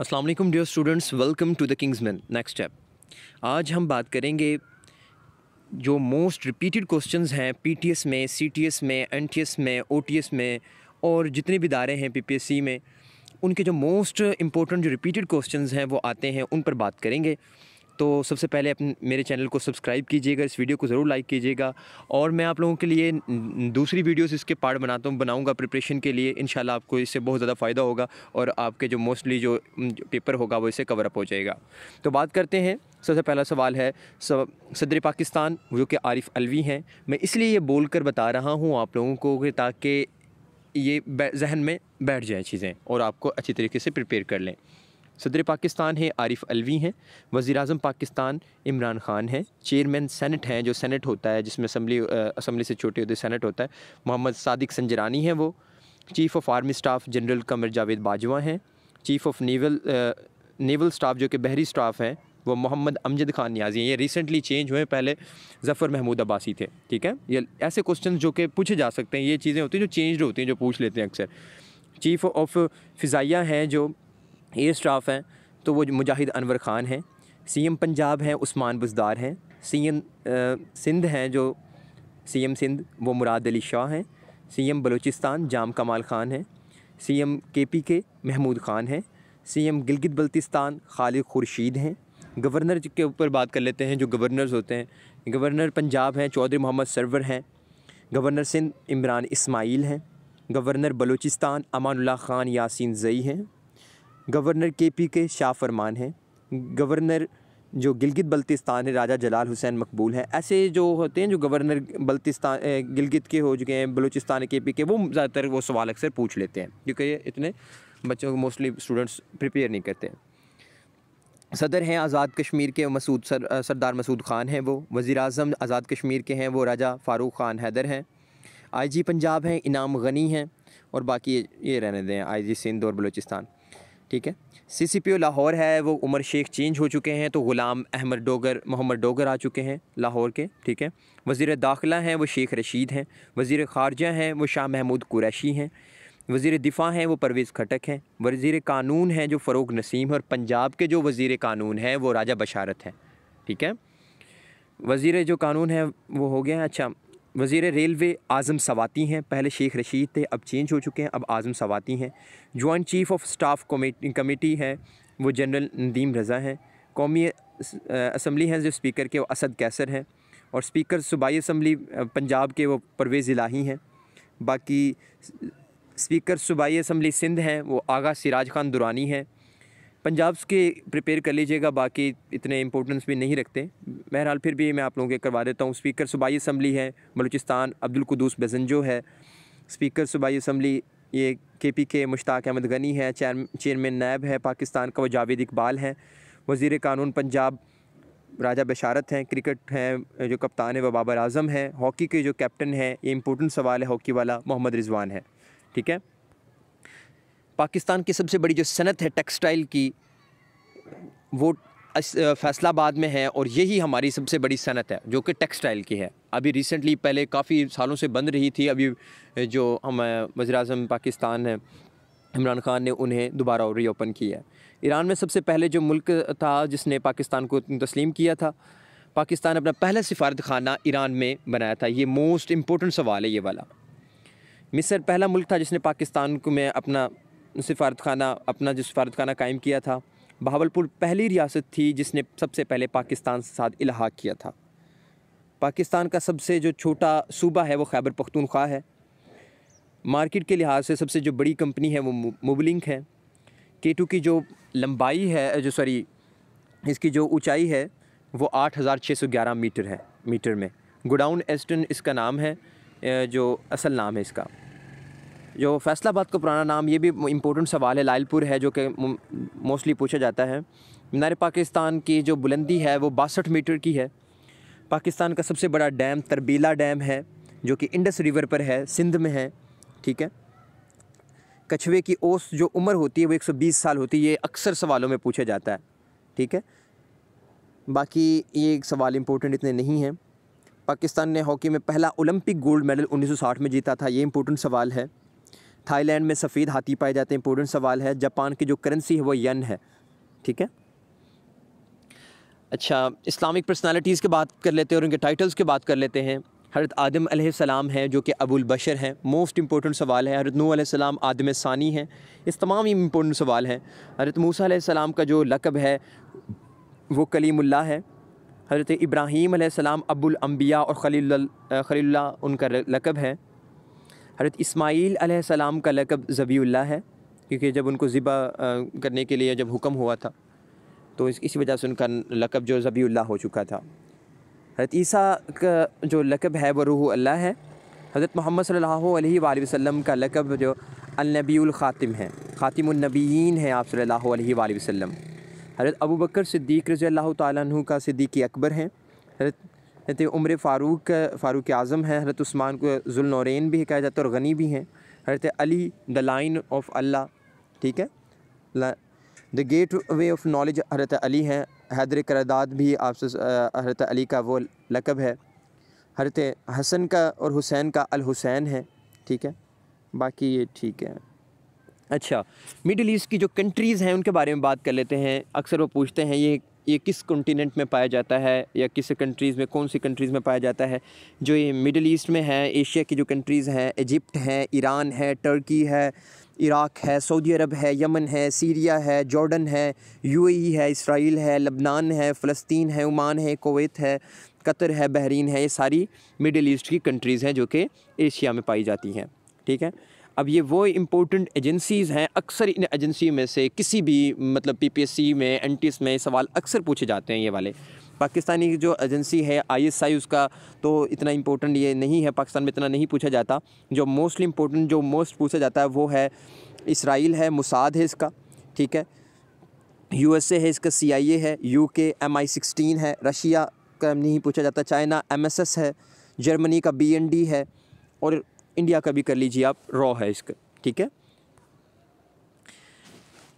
अस्सलाम वालेकुम dear students welcome to the Kingsman next step आज हम बात करेंगे जो मोस्ट रिपीटेड क्वेश्चंस हैं पीटीएस में सीटीएस में एनटीएस में ओटीएस में और जितने भी इदारे हैं पीपीएससी में उनके जो मोस्ट इम्पोर्टेंट जो रिपीटेड क्वेश्चंस हैं वो आते हैं उन पर बात करेंगे तो सबसे पहले अपने मेरे चैनल को सब्सक्राइब कीजिएगा इस वीडियो को ज़रूर लाइक कीजिएगा और मैं आप लोगों के लिए दूसरी वीडियोस इसके पार्ट बनाता हूँ बनाऊँगा प्रिपरेशन के लिए इन आपको इससे बहुत ज़्यादा फ़ायदा होगा और आपके जो मोस्टली जो पेपर होगा वो इससे कवरअप हो जाएगा तो बात करते हैं सबसे पहला सवाल है सदर पाकिस्तान जो कि आरिफ अलवी हैं मैं इसलिए ये बोल कर बता रहा हूँ आप लोगों को कि ताकि ये जहन में बैठ जाएँ चीज़ें और आपको अच्छी तरीके से प्रिपेयर कर लें सदर पाकिस्तान हैं आरिफ अलवी हैं वज़ी अजम पाकिस्तान इमरान ख़ान हैं चेयरमैन सेनेट हैं जो सेनेट होता है जिसमें असम्बली असम्बली से छोटे होते सेनेट होता है मोहम्मद सादिक संजरानी हैं वो chief of army staff general Qamar Javed Bajwa हैं chief of naval naval staff जो कि बहरी स्टाफ हैं वो मोहम्मद अमजद खान न्याजी हैं ये रिसेंटली चेंज हुए पहले जफ़र महमूद अब्बासी थे ठीक है ये ऐसे क्वेश्चन जो कि पूछे जा सकते हैं ये चीज़ें होती हैं जो चेंज होती हैं जो पूछ लेते हैं अक्सर चीफ़ ऑफ फ़िज़ाइया हैं जो ए स्टाफ हैं तो वो मुजाहिद अनवर ख़ान हैं सीएम पंजाब हैं उस्मान बुजदार हैं सीएम सिंध हैं जो सीएम सिंध वो मुराद अली शाह हैं सीएम बलूचिस्तान जाम कमाल ख़ान हैं सीएम केपीके महमूद ख़ान हैं सीएम गिलगित बल्तिस्तान खालिद खुर्शीद हैं गवर्नर के ऊपर बात कर लेते हैं जो गवर्नर्स होते हैं गवर्नर पंजाब हैं चौधरी मोहम्मद सरवर हैं गवर्नर सिंध इमरान इस्माइल हैं गवर्नर बलूचिस्तान अमानुल्लाह ख़ान यासिन जई हैं गवर्नर के पी के शाह फरमान हैं गवर्नर जो गिलगित बल्तिस्तान है राजा जलाल हुसैन मकबूल हैं ऐसे जो होते हैं जो गवर्नर बल्तिस्तान गिलगित के हो चुके हैं बलूचिस्तान के पी के वो ज़्यादातर वो सवाल अक्सर पूछ लेते हैं क्योंकि ये इतने बच्चों को मोस्टली स्टूडेंट्स प्रिपेयर नहीं करते हैं सदर हैं आज़ाद कश्मीर के मसूद सर सरदार मसूद ख़ान हैं वो वज़ी अजम आज़ाद कश्मीर के हैं वो राजा फ़ारूक ख़ान हैदर हैं आई जी पंजाब हैं इनाम गनी हैं और बाकी ये रहने दें आई जी सिंध और बलूचिस्तान ठीक है सी सी पी ओ लाहौर है वो उमर शेख चेंज हो चुके हैं तो ग़ुलाम अहमद डोगर मोहम्मद डोगर आ चुके हैं लाहौर के ठीक है वज़ी दाखिला हैं वो शेख रशीद हैं वज़ी ख़ारजा हैं वो शाह महमूद कुरैशी हैं वज़ी दिफ़ा हैं वो परवेज़ खटक हैं वज़ी कानून हैं जो फ़रोग नसीम है और पंजाब के जो वज़ी कानून हैं वो राजा बशारत हैं ठीक है वज़ी जो कानून है वो हो गया अच्छा वज़ी रेलवे आज़म सवाती हैं पहले शेख रशीद थे अब चेंज हो चुके हैं अब आज़म सवाती हैं joint chief of staff committee है वो जनरल नदीम रज़ा हैं कौमी असम्बली हैं जो स्पीकर के वो असद कैसर हैं और स्पीकर सूबाई असम्बली पंजाब के वो परवेज़ इलाही हैं बाकी स्पीकर सूबाई असम्बली सिंध हैं वो आगा सिराज खान दुरानी हैं पंजाब्स के प्रिपेयर कर लीजिएगा बाकी इतने इंपॉर्टेंस भी नहीं रखते बहरहाल फिर भी मैं आप लोगों के करवा देता हूँ स्पीकर सूबाई असम्बली है बलूचिस्तान अब्दुलकदूस बेजनजो बजनजो है स्पीकर सूबाई असम्बली ये के पी के मुश्ताक अहमद गनी है चेयरमैन नायब है पाकिस्तान का वो जावेद इकबाल हैं वज़ी कानून पंजाब राजा बशारत हैं क्रिकेट हैं जो कप्तान है वह बाबर आजम हैं हॉकी के जो कैप्टन हैं ये इंपॉर्टेंट सवाल है हॉकी वाला मोहम्मद रिजवान है ठीक है पाकिस्तान की सबसे बड़ी जो सनत है टेक्सटाइल की वो फैसलाबाद में है और यही हमारी सबसे बड़ी सनत है जो कि टेक्सटाइल की है अभी रिसेंटली पहले काफ़ी सालों से बंद रही थी अभी जो हम वजर अजम पाकिस्तान है इमरान खान ने उन्हें दोबारा रीओपन किया है ईरान में सबसे पहले जो मुल्क था जिसने पाकिस्तान को तस्लीम किया था पाकिस्तान अपना पहला सिफारत खाना ईरान में बनाया था ये मोस्ट इम्पोर्टेंट सवाल है ये वाला मिस्र पहला मुल्क था जिसने पाकिस्तान को में अपना सिफारतखाना अपना जो सिफारतखाना कायम किया था बहावलपुर पहली रियासत थी जिसने सबसे पहले पाकिस्तान के साथ इलाहा किया था पाकिस्तान का सबसे जो छोटा सूबा है वो खैबर पख्तूनख्वा है मार्केट के लिहाज से सबसे जो बड़ी कंपनी है वो मुबलिंक है के की जो लंबाई है जो सॉरी इसकी जो ऊंचाई है वो आठ हज़ार छः सौ ग्यारह मीटर है मीटर में गुडाउन एस्टन इसका नाम है जो असल नाम है इसका जो फैसलाबाद का पुराना नाम ये भी इम्पोर्टेंट सवाल है लालपुर है जो कि मोस्टली पूछा जाता है मीनार पाकिस्तान की जो बुलंदी है वो बासठ मीटर की है पाकिस्तान का सबसे बड़ा डैम तरबीला डैम है जो कि इंडस रिवर पर है सिंध में है ठीक है कछुए की ओस जो उम्र होती है वो 120 साल होती है ये अक्सर सवालों में पूछा जाता है ठीक है बाकी ये सवाल इम्पोर्टेंट इतने नहीं हैं पाकिस्तान ने हॉकी में पहला ओलंपिक गोल्ड मेडल 1960 में जीता था ये इम्पोर्टेंट सवाल है थाईलैंड में सफ़ेद हाथी पाए जाते हैं इंपॉर्टेंट सवाल है जापान की जो करेंसी है वो यन है ठीक है अच्छा इस्लामिक पर्सनालिटीज़ के बात कर लेते हैं और उनके टाइटल्स के बात कर लेते हैं हरत आदम सलाम हैं जो कि अबुल बशर हैं मोस्ट इंपॉर्टेंट सवाल है हरत नू सलाम आदम सानी हैं इस तमाम ही इम्पोर्टेंट सवाल हैं हरत मूसा सलाम का जो लकब है वो कलीमुल्ला है हरत इब्राहीम सलाम अबुल अम्बिया और खलील खलील उनका लकब है हज़रत इसमाइल आसमाम का लकब ज़बील्ला है क्योंकि जब उनको ज़िबा करने के लिए जब हुक्म हुआ था तो इस इसी वजह से उनका लकब जो ज़बील्ला हो चुका था हज़रत ईसा का जो लकब है वह रूह अल्लाह है हज़रत मोहम्मद सल्ला वसम का लकब जो अलनबील है ख़ातिमनबीन है आप सल्लल्लाहु वसम हरत हज़रत अबू बकर सिद्दीक रज़ी अल्लाह तु का सिद्दीकी अकबर हैं हज़रत हजरत उम्र फ़ारूक फ़ारूक आज़म है हरत उस्मान को जुलनौरैन भी कहा जाता है और गनी भी हैं Hazrat Ali the line of Allah ठीक है the gateway of knowledge Hazrat Ali हैं हैदर करदाद भी आपसे हरत अली का वो लकब है हरत हसन का और हुसैन का अल हुसैन है ठीक है बाकी ये ठीक है अच्छा मिडिल ईस्ट की जो कंट्रीज़ हैं उनके बारे में बात कर लेते हैं अक्सर वो पूछते हैं ये ये किस कॉन्टीनेंट में पाया जाता है या किस कंट्रीज़ में कौन सी कंट्रीज़ में पाया जाता है जो ये मिडल ईस्ट में है एशिया की जो कंट्रीज़ हैं इजिप्ट हैं ईरान है टर्की है इराक़ है सऊदी अरब है यमन है सीरिया है जॉर्डन है यूएई है इसराइल e है लबनान है फ़लस्तीन है ओमान है कोवैत है कतर है बहरीन है ये सारी मिडल ईस्ट की कंट्रीज़ हैं जो कि एशिया में पाई जाती हैं ठीक है अब ये वो इम्पोर्टेंट एजेंसीज़ हैं अक्सर इन एजेंसी में से किसी भी मतलब पीपीएससी में एन में सवाल अक्सर पूछे जाते हैं ये वाले पाकिस्तानी जो एजेंसी है आईएसआई उसका तो इतना इम्पोर्टेंट ये नहीं है पाकिस्तान में इतना नहीं पूछा जाता जो मोस्टली इम्पोर्टेंट जो मोस्ट पूछा जाता है वो है इसराइल है मुसाद है इसका ठीक है यू है इसका सी है यू के सिक्सटीन है रशिया का नहीं पूछा जाता चाइना एम है जर्मनी का बी है और इंडिया का भी कर लीजिए आप रॉ है इसका ठीक है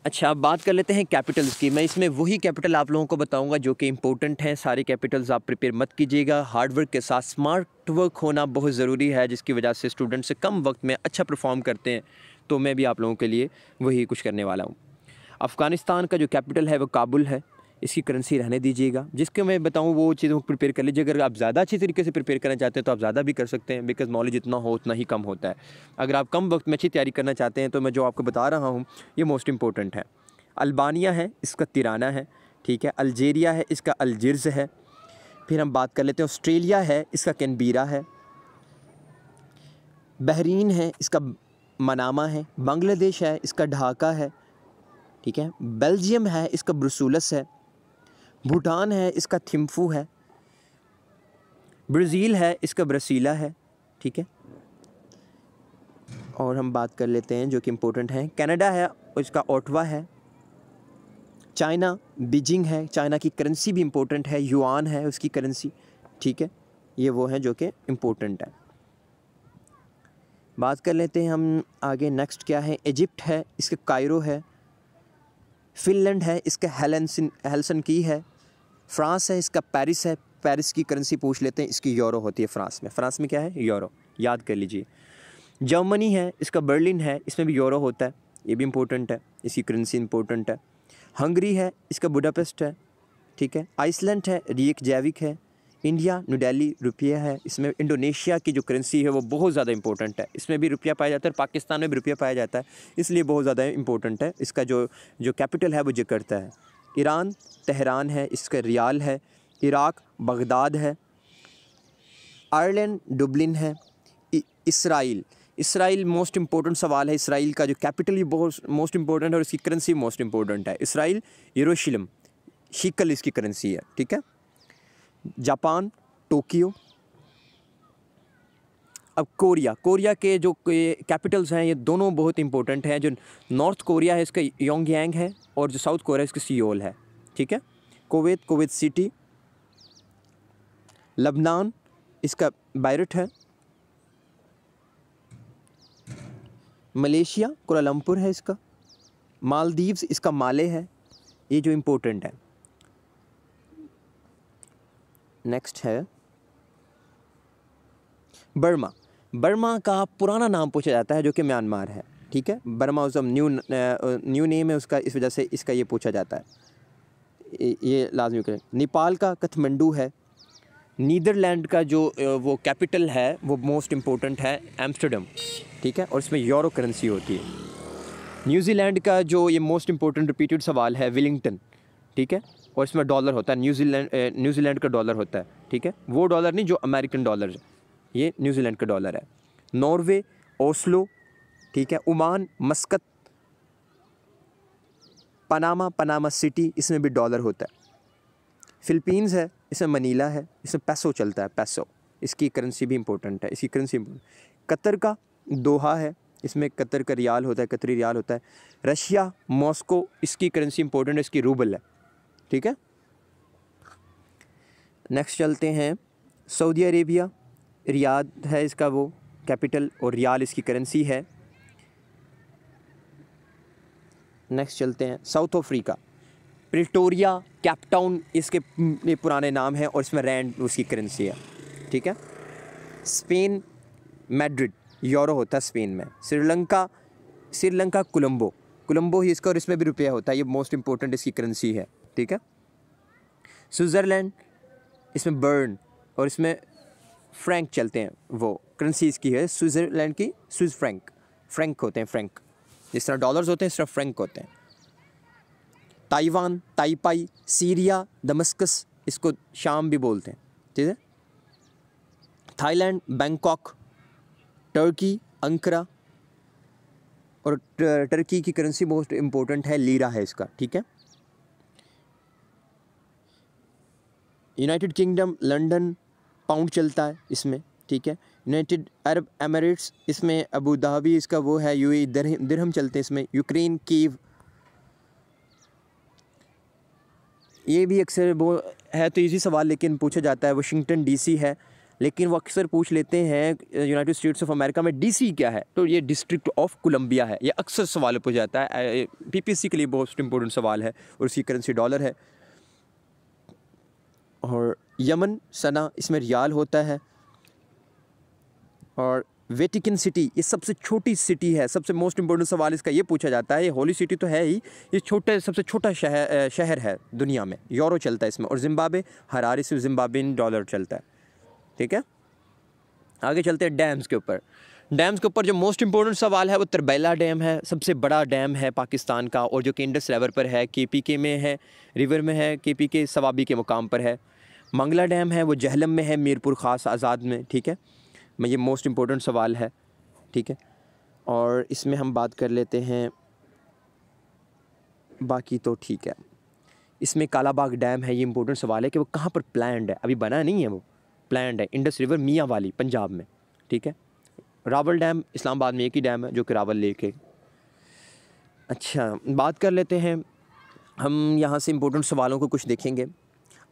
अच्छा आप बात कर लेते हैं कैपिटल्स की मैं इसमें वही कैपिटल आप लोगों को बताऊंगा जो कि इंपॉर्टेंट हैं सारे कैपिटल्स आप प्रिपेयर मत कीजिएगा हार्डवर्क के साथ स्मार्ट वर्क होना बहुत ज़रूरी है जिसकी वजह से स्टूडेंट्स कम वक्त में अच्छा परफॉर्म करते हैं तो मैं भी आप लोगों के लिए वही कुछ करने वाला हूँ अफ़गानिस्तान का जो कैपिटल है वो काबुल है इसकी करेंसी रहने दीजिएगा जिसके मैं बताऊँ वो चीज़ों को प्रिपेयर कर लीजिए अगर आप ज़्यादा अच्छी तरीके से प्रिपेयर करना चाहते हैं तो आप ज़्यादा भी कर सकते हैं बिकॉज नॉलेज इतना हो उतना ही कम होता है अगर आप कम वक्त में अच्छी तैयारी करना चाहते हैं तो मैं जो आपको बता रहा हूँ ये मोस्ट इंपॉर्टेंट है अल्बानिया है इसका तिराना है ठीक है अल्जेरिया है इसका अलजर्ज है फिर हम बात कर लेते हैं ऑस्ट्रेलिया है इसका कैनबीरा है बहरीन है इसका मनामा है बांग्लादेश है इसका ढाका है ठीक है बेल्जियम है इसका ब्रसूलस है भूटान है इसका थिम्फू है ब्राज़ील है इसका ब्रसीला है ठीक है और हम बात कर लेते हैं जो कि इम्पोर्टेंट है कनाडा है इसका ओटवा है चाइना बीजिंग है चाइना की करेंसी भी इम्पोर्टेंट है युआन है उसकी करेंसी ठीक है ये वो है जो कि इम्पोर्टेंट है बात कर लेते हैं हम आगे नेक्स्ट क्या है इजिप्ट है इसका कायरो है फिनलैंड है इसका हेलनसिन हेलसन की है फ्रांस है इसका पेरिस है पेरिस की करेंसी पूछ लेते हैं इसकी यूरो होती है फ्रांस में फ्रांस में क्या है यूरो याद कर लीजिए जर्मनी है इसका बर्लिन है इसमें भी यूरो होता है ये भी इम्पोर्टेंट है इसकी करेंसी इम्पोर्टेंट है हंगरी है इसका बुडापेस्ट है ठीक है आइसलैंड है रियक जैविक है इंडिया न्यू दिल्ली रुपया है इसमें इंडोनेशिया की जो करेंसी है वो बहुत ज़्यादा इंपॉर्टेंट है इसमें भी रुपया पाया जाता है और पाकिस्तान में भी रुपया पाया जाता है इसलिए बहुत ज़्यादा इंपॉर्टेंट है इसका जो जो कैपिटल है वो जिकरता है ईरान तहरान है इसका रियाल है इराक बगदाद है आयरलैंड डुबलिन है इसराइल इसराइल मोस्ट इंपॉर्टेंट सवाल है इसराइल का जो कैपिटल भी बहुत मोस्ट इंपॉर्टेंट है और इसकी करेंसी मोस्ट इंपॉर्टेंट है इसराइल यरूशलेम शिकल इसकी करेंसी है ठीक है जापान टोक्यो अब कोरिया कोरिया के जो कैपिटल्स हैं ये दोनों बहुत इंपॉर्टेंट हैं जो नॉर्थ कोरिया है इसका योंगयांग है और जो साउथ कोरिया इसका सियोल है ठीक है कोवेत कोवेत सिटी लबनान इसका बैरट है मलेशिया कोलालमपुर है इसका मालदीव्स इसका माले है ये जो इम्पोर्टेंट है नेक्स्ट है बर्मा बर्मा का पुराना नाम पूछा जाता है जो कि म्यांमार है ठीक है बर्मा उस न्यू न्यू नेम है उसका इस वजह से इसका ये पूछा जाता है ये लाजमी करें नेपाल का कथमंडू है नीदरलैंड का जो वो कैपिटल है वो मोस्ट इम्पोर्टेंट है एम्स्टर्डम ठीक है और इसमें यूरो करेंसी होती है न्यूजीलैंड का जो ये मोस्ट इम्पोर्टेंट रिपीटेड सवाल है विलिंगटन ठीक है और इसमें डॉलर होता है न्यूजीलैंड न्यूजीलैंड का डॉलर होता है ठीक है वो डॉलर नहीं जो अमेरिकन डॉलर है ये न्यूजीलैंड का डॉलर है नॉर्वे ओस्लो ठीक है Oman Muscat Panama Panama City इसमें भी डॉलर होता है फिलीपींस है इसमें मनीला है इसमें पैसो चलता है पैसो इसकी करेंसी भी इंपॉर्टेंट है इसकी करेंसी कतर का दोहा है इसमें कतर का रियाल होता है कतरी रियाल होता है रशिया मॉस्को इसकी करेंसी इंपॉर्टेंट है इसकी रूबल है ठीक है नेक्स्ट चलते हैं सऊदी अरेबिया रियाद है इसका वो कैपिटल और रियाल इसकी करेंसी है नेक्स्ट चलते हैं साउथ अफ्रीका प्रिटोरिया कैपटाउन इसके पुराने नाम हैं और इसमें रैंड उसकी करेंसी है ठीक है स्पेन मैड्रिड यूरो होता है स्पेन में श्रीलंका श्रीलंका कोलम्बो कोलम्बो ही इसका और इसमें भी रुपया होता है ये मोस्ट इंपॉर्टेंट इसकी करेंसी है ठीक है स्विट्ज़रलैंड इसमें बर्न और इसमें फ्रैंक चलते हैं वो करेंसीज की है स्विट्ज़रलैंड की स्विस फ्रैंक फ्रैंक होते हैं फ्रैंक जिस तरह डॉलर्स होते हैं इस तरह फ्रैंक होते हैं ताइवान ताइपाई सीरिया दमस्कस इसको शाम भी बोलते हैं ठीक है थाईलैंड बैंकॉक टर्की अंकरा और टर्की की करेंसी मोस्ट इम्पोर्टेंट है लीरा है इसका ठीक है यूनाइटेड किंगडम लंदन पाउंड चलता है इसमें ठीक है यूनाइटेड अरब एमरेट्स इसमें अबू धाबी इसका वो है यू दिरहम e, चलते हैं इसमें यूक्रेन कीव ये भी अक्सर वो है तो इजी सवाल लेकिन पूछा जाता है वाशिंगटन डीसी है लेकिन वो अक्सर पूछ लेते हैं यूनाइटेड स्टेट्स ऑफ अमेरिका में डीसी क्या है तो ये डिस्ट्रिक्ट ऑफ कोलंबिया है ये अक्सर सवाल पूछा जाता है पीपीसी के लिए बहुत इंपॉर्टेंट सवाल है और उसकी करेंसी डॉलर है और यमन सना इसमें रियाल होता है और वेटिकन सिटी ये सबसे छोटी सिटी है सबसे मोस्ट इम्पोर्टेंट सवाल इसका ये पूछा जाता है ये होली सिटी तो है ही ये छोटे सबसे छोटा शहर शहर है दुनिया में यूरो चलता है इसमें और जिम्बाबे हरारे से जिम्बाब्विन डॉलर चलता है ठीक है आगे चलते हैं डैम्स के ऊपर डैम्स के ऊपर जो मोस्ट इंपॉर्टेंट सवाल है वो तरबैला डैम है सबसे बड़ा डैम है पाकिस्तान का और जो कि इंडस लेवल पर है के पी के में है रिवर में है के पी के सवाबी के मुकाम पर है मंगला डैम है वो जहलम में है मीरपुर ख़ास आज़ाद में ठीक है मैं ये मोस्ट इम्पोर्टेंट सवाल है ठीक है और इसमें हम बात कर लेते हैं बाकी तो ठीक है इसमें कालाबाग डैम है ये इंपॉर्टेंट सवाल है कि वो कहाँ पर प्लान्ड है अभी बना नहीं है वो प्लान्ड है इंडस रिवर मियाँ वाली पंजाब में ठीक है रावल डैम इस्लामाबाद में एक ही डैम है जो कि रावल लेक है अच्छा बात कर लेते हैं हम यहाँ से इम्पोर्टेंट सवालों को कुछ देखेंगे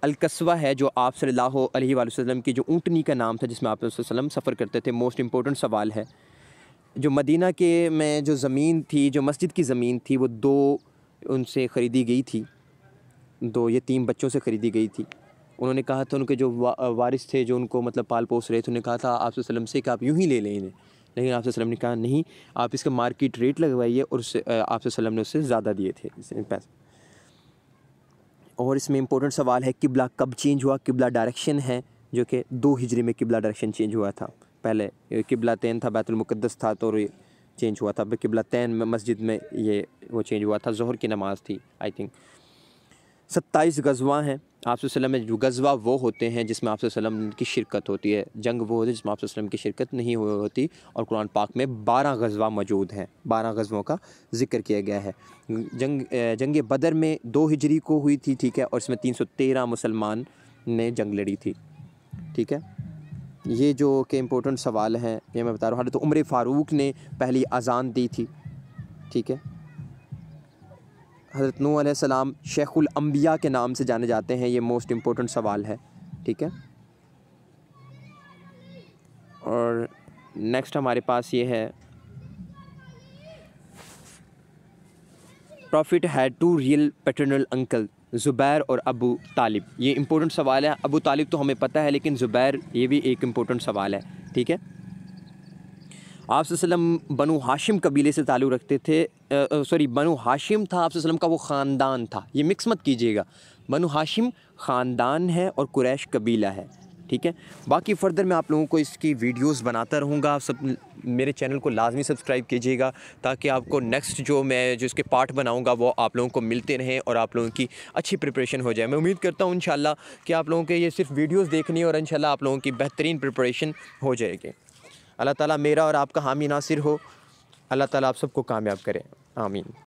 अलकस्वा है जो आप सल्लल्लाहु अलैहि वसल्लम की जो ऊँटनी का नाम था जिसमें आप सफ़र करते थे मोस्ट इम्पोर्टेंट सवाल है जो मदीना के में जो ज़मीन थी जो मस्जिद की ज़मीन थी वो दो उनसे ख़रीदी गई थी दो तीन बच्चों से ख़रीदी गई थी उन्होंने कहा था उनके जो वा, वारिस थे जो उनको मतलब पाल पोस रहे थे उन्होंने कहा था आपसे सलम से कि आप यूँ ही ले लें इन्हें लेकिन आपसे सलम ने कहा नहीं आप इसका मार्केट रेट लगवाइए और उससे आपसे सलम ने उससे ज़्यादा दिए थे पैसे और इसमें इम्पोर्टेंट सवाल है किबला कब चेंज हुआ किबला डायरेक्शन है जो कि दो हिजरी में किबला डायरेक्शन चेंज हुआ था पहले किबला तैन था बैतुलमक़दस था तो चेंज हुआ था किबला तैन में मस्जिद में ये वो चेंज हुआ था जहर की नमाज़ थी आई थिंक सत्ताईस गजवा हैं आप में जो गजवा वो होते हैं जिसमें आप की शिरकत होती है जंग वो होती है जिसमें आप की शिरकत नहीं होती और कुरान पाक में बारह गजवा मौजूद हैं बारह गजवों का जिक्र किया गया है जंग जंग बदर में दो हिजरी को हुई थी ठीक है और इसमें तीन सौ तेरह मुसलमान ने जंग लड़ी थी ठीक है ये जो के इम्पोर्टेंट सवाल हैं ये मैं बता रहा हूँ तो उम्र फ़ारूक ने पहली अजान दी थी ठीक है हज़रत नू सलाम शेखुल अम्बिया के नाम से जाने जाते हैं ये मोस्ट इम्पोर्टेंट सवाल है ठीक है और नेक्स्ट हमारे पास ये है prophet had two real paternal uncle Zubair और अबू तालिब ये इम्पोर्टेंट सवाल है अबू तालिब तो हमें पता है लेकिन ज़ुबैर ये भी एक इम्पोर्टेंट सवाल है ठीक है आप बनु हाशिम कबीले से ताल्लुक़ रखते थे सॉरी बनु हाशिम था आप का वो ख़ानदान था ये मिक्स मत कीजिएगा बनु हाशिम ख़ानदान है और कुरैश कबीला है ठीक है बाकी फर्दर मैं आप लोगों को इसकी वीडियोस बनाता रहूँगा आप सब मेरे चैनल को लाजमी सब्सक्राइब कीजिएगा ताकि आपको नेक्स्ट जो मैं जो इसके पार्ट बनाऊँगा वो आप लोगों को मिलते रहें और आप लोगों की अच्छी प्रिपरेशन हो जाए मैं उम्मीद करता हूँ इन कि आप लोगों के ये सिर्फ वीडियोज़ देखनी है और इन आप लोगों की बेहतरीन प्रिपरेशन हो जाएगी अल्लाह ताला मेरा और आपका हामी नासिर हो अल्लाह ताला आप सबको कामयाब करें आमीन